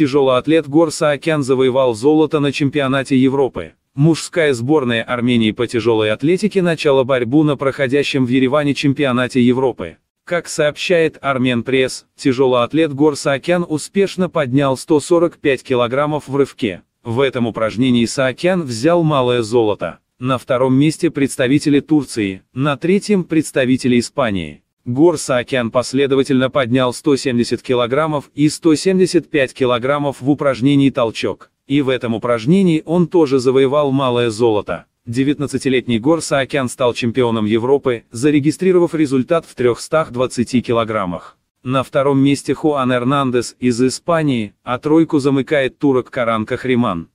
тяжелоатлет Гор Саакян завоевал золото на чемпионате Европы. Мужская сборная Армении по тяжелой атлетике начала борьбу на проходящем в Ереване чемпионате Европы. Как сообщает Армен Пресс, тяжелоатлет Гор Саакян успешно поднял 145 килограммов в рывке. В этом упражнении Саакян взял малое золото. На втором месте представители Турции, на третьем представители Испании. Гор Саакян последовательно поднял 170 кг и 175 кг в упражнении толчок. И в этом упражнении он тоже завоевал малое золото. 19-летний Гор Саакян стал чемпионом Европы, зарегистрировав результат в 320 килограммах. На втором месте Хуан Эрнандес из Испании, а тройку замыкает турок Каранка Хриман.